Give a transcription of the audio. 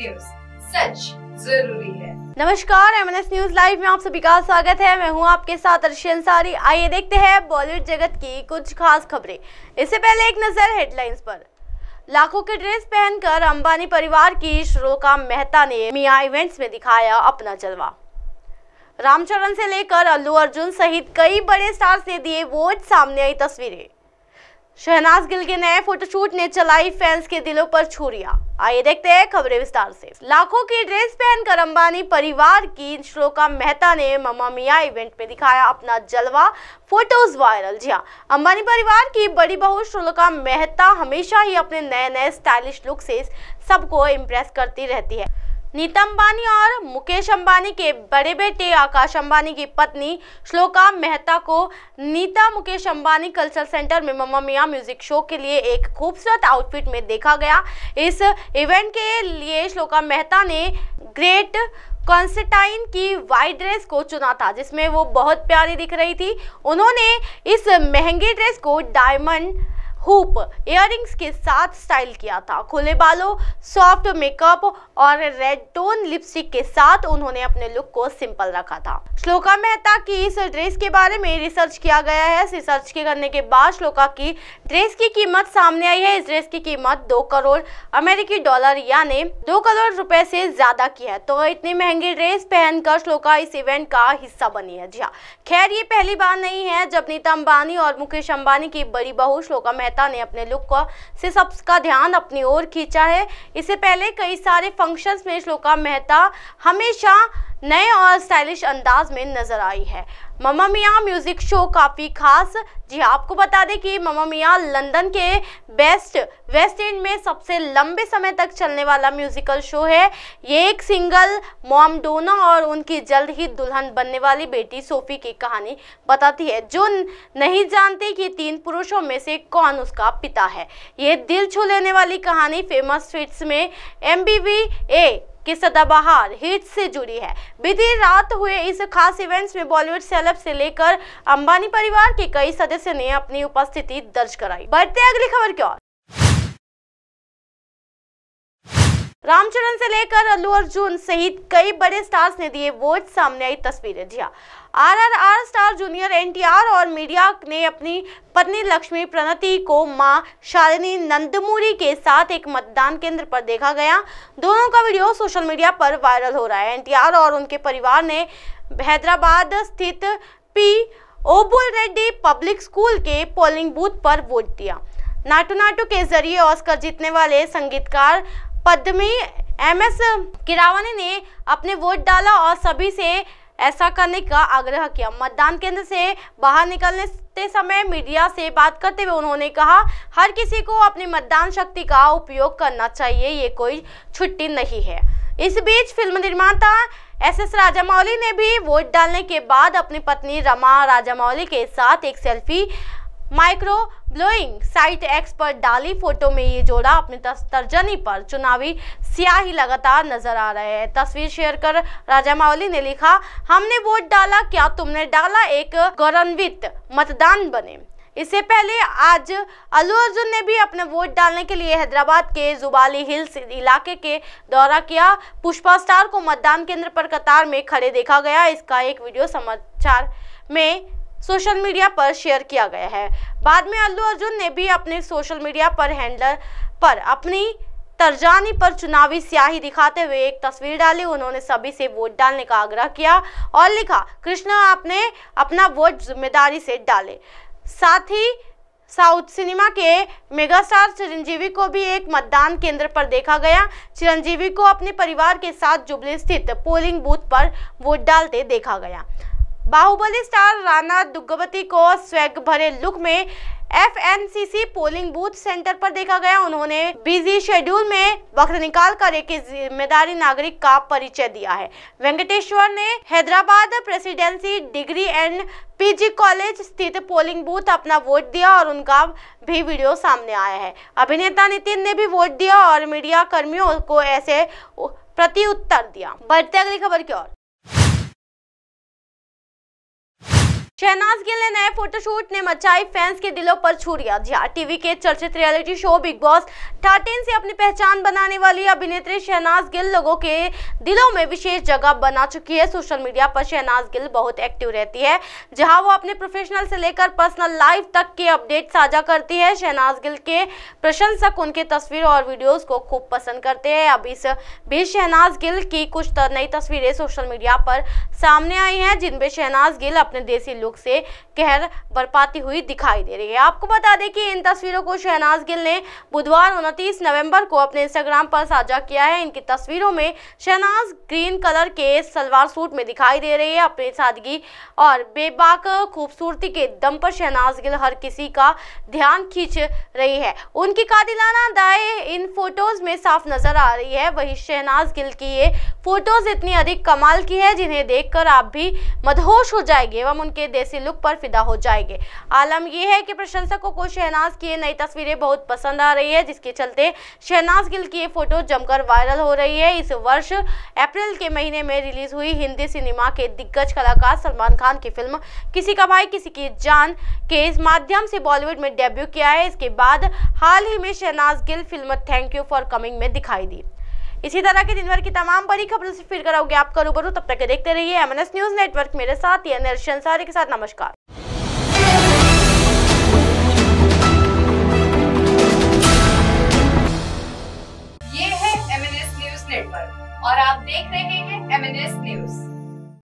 News सच जरूरी है नमस्कार एम न्यूज लाइव में आप सभी का स्वागत है मैं हूं आपके साथ अर्शी अंसारी आइए देखते हैं बॉलीवुड जगत की कुछ खास खबरें इससे पहले एक नजर हेडलाइंस पर लाखों के ड्रेस पहनकर अंबानी परिवार की श्रोका मेहता ने मिया इवेंट्स में दिखाया अपना जलवा रामचरण से लेकर अल्लू अर्जुन सहित कई बड़े स्टार्स ने दिए वोट सामने आई तस्वीरें शहनाज गिल के नए फोटोशूट ने चलाई फैंस के दिलों पर छुरिया आइए देखते हैं खबरें विस्तार से लाखों की ड्रेस पहनकर अंबानी परिवार की श्लोका मेहता ने ममा मिया इवेंट में दिखाया अपना जलवा फोटोज वायरल जी हाँ अंबानी परिवार की बड़ी बहू श्लोका मेहता हमेशा ही अपने नए नए स्टाइलिश लुक से सबको इम्प्रेस करती रहती है नीता अंबानी और मुकेश अंबानी के बड़े बेटे आकाश अंबानी की पत्नी श्लोका मेहता को नीता मुकेश अंबानी कल्चर सेंटर में मम्मा मिया म्यूजिक शो के लिए एक खूबसूरत आउटफिट में देखा गया इस इवेंट के लिए श्लोका मेहता ने ग्रेट कॉन्सटाइन की वाइट ड्रेस को चुना था जिसमें वो बहुत प्यारी दिख रही थी उन्होंने इस महंगी ड्रेस को डायमंड हुप इयरिंग्स के साथ स्टाइल किया था खुले बालों सॉफ्ट मेकअप और रेड टोन लिपस्टिक के साथ उन्होंने अपने लुक को सिंपल रखा था श्लोका मेहता की इस ड्रेस के बारे में रिसर्च किया गया है रिसर्च के करने के बाद श्लोका की ड्रेस की कीमत सामने आई है इस ड्रेस की कीमत दो करोड़ अमेरिकी डॉलर यानी दो करोड़ रुपए से ज्यादा की है तो इतनी महंगी ड्रेस पहनकर श्लोका इस इवेंट का हिस्सा बनी है जी हाँ। खैर ये पहली बार नहीं है जब नीता अंबानी और मुकेश अंबानी की बड़ी बहू श्लोका मेहता मेहता ने अपने लुक को से सबका ध्यान अपनी ओर खींचा है इससे पहले कई सारे फंक्शंस में श्लोका मेहता हमेशा नए और स्टाइलिश अंदाज में नजर आई है ममा मियाँ म्यूज़िक शो काफ़ी खास जी हाँ, आपको बता दें कि ममा मियाँ लंदन के बेस्ट वेस्ट एंड में सबसे लंबे समय तक चलने वाला म्यूज़िकल शो है ये एक सिंगल मॉम डोना और उनकी जल्द ही दुल्हन बनने वाली बेटी सोफी की कहानी बताती है जो नहीं जानते कि तीन पुरुषों में से कौन उसका पिता है ये दिल छू लेने वाली कहानी फेमस फिट्स में एम ए की सदाबहार हिट से जुड़ी है बीती रात हुए इस खास इवेंट्स में बॉलीवुड सेलब से लेकर अंबानी परिवार के कई सदस्य ने अपनी उपस्थिति दर्ज कराई बढ़ते अगली खबर की ओर रामचरण से लेकर अल्लू अर्जुन सहित कई बड़े स्टार्स ने दिए वोट सामने आई तस्वीरें जी हाँ, आरआरआर स्टार जूनियर एनटीआर और मीडिया ने अपनी पत्नी लक्ष्मी प्रणति को मां शालिनी नंदमूरी के साथ एक मतदान केंद्र पर देखा गया दोनों का वीडियो सोशल मीडिया पर वायरल हो रहा है एनटीआर और उनके परिवार ने हैदराबाद स्थित P Obul Reddy public school के पोलिंग बूथ पर वोट दिया नाटू नाटू के जरिए ऑस्कर जीतने वाले संगीतकार पद्मी एम एस किरावानी ने अपने वोट डाला और सभी से ऐसा करने का आग्रह किया मतदान केंद्र से बाहर निकलने समय मीडिया से बात करते हुए उन्होंने कहा हर किसी को अपनी मतदान शक्ति का उपयोग करना चाहिए ये कोई छुट्टी नहीं है इस बीच फिल्म निर्माता एस एस राजामौली ने भी वोट डालने के बाद अपनी पत्नी रमा राजामौली के साथ एक selfie micro blowing site X पर डाली फोटो में ये जोड़ा अपने तर्जनी पर चुनावी सियाही लगातार नजर आ रहे हैं तस्वीर शेयर कर राजा मावली ने लिखा हमने वोट डाला क्या तुमने डाला एक गौरवित मतदान बने इससे पहले आज अल्लू अर्जुन ने भी अपने वोट डालने के लिए हैदराबाद के जुबाली हिल्स इलाके के दौरा किया पुष्पा स्टार को मतदान केंद्र पर कतार में खड़े देखा गया इसका एक वीडियो समाचार में सोशल मीडिया पर शेयर किया गया है बाद में अल्लू अर्जुन ने भी अपने सोशल मीडिया पर हैंडलर पर अपनी तर्जानी पर चुनावी स्याही दिखाते हुए एक तस्वीर डाली उन्होंने सभी से वोट डालने का आग्रह किया और लिखा कृष्णा आपने अपना वोट जिम्मेदारी से डाले साथ ही साउथ सिनेमा के मेगास्टार चिरंजीवी को भी एक मतदान केंद्र पर देखा गया चिरंजीवी को अपने परिवार के साथ जुबली स्थित पोलिंग बूथ पर वोट डालते देखा गया बाहुबली स्टार राना दुग्गवती को स्वैग भरे लुक में एफएनसीसी पोलिंग बूथ सेंटर पर देखा गया उन्होंने बिजी शेड्यूल में वक्त निकाल कर एक जिम्मेदारी नागरिक का परिचय दिया है वेंकटेश्वर ने Hyderabad presidency degree and PG college स्थित पोलिंग बूथ अपना वोट दिया और उनका भी वीडियो सामने आया है अभिनेता नितिन ने भी वोट दिया और मीडिया कर्मियों को ऐसे प्रति दिया बढ़ते अगली खबर की ओर शहनाज गिल ने नए फोटोशूट ने मचाई फैंस के दिलों पर लिया जी हाँ, टीवी के चर्चित reality show Bigg Boss thirteen से अपनी पहचान बनाने वाली अभिनेत्री शहनाज गिल लोगों के दिलों में विशेष जगह बना चुकी है सोशल मीडिया पर शहनाज गिल बहुत एक्टिव रहती है जहां वो अपने प्रोफेशनल से लेकर पर्सनल लाइफ तक के अपडेट साझा करती है शहनाज गिल के प्रशंसक उनके तस्वीर और वीडियोज को खूब पसंद करते हैं अब इस बीच शहनाज गिल की कुछ नई तस्वीरें सोशल मीडिया पर सामने आई हैं जिनमें शहनाज गिल अपने देसी लोग से कहर बरपाती हुई दिखाई दे रही है आपको बता दें कि इन तस्वीरों को शहनाज गिल ने बुधवार उनतीस नवंबर को अपने इंस्टाग्राम पर साझा किया है इनकी तस्वीरों में शहनाज ग्रीन कलर के सलवार सूट में दिखाई दे रही है अपनी सादगी और बेबाक खूबसूरती के दम पर शहनाज गिल हर किसी का ध्यान खींच रही है उनकी कादिलाना दाए इन फोटोज में साफ नजर आ रही है वही शहनाज गिल की ये फोटोज इतनी अधिक कमाल की है जिन्हें देखकर आप भी मदहोश हो जाएंगे एवं उनके देसी लुक पर फिदा हो जाएंगे आलम यह है कि प्रशंसकों को शहनाज की नई तस्वीरें बहुत पसंद आ रही है जिसके चलते शहनाज गिल की फोटो जमकर वायरल हो रही है इस वर्ष अप्रैल के महीने में रिलीज हुई हिंदी सिनेमा के दिग्गज कलाकार सलमान खान की फिल्म किसी का भाई किसी की जान के इस माध्यम से बॉलीवुड में डेब्यू किया है इसके बाद हाल ही में Shehnaaz Gill film thank you for coming में दिखाई दी इसी तरह की दिन भर की तमाम बड़ी खबरों से फिर कराओगे आपका रूबरू तब तक देखते रहिए M N S news network मेरे साथ ही अनर्श अंसारी के साथ नमस्कार ये है एम न्यूज नेटवर्क और आप देख रहे हैं एम न्यूज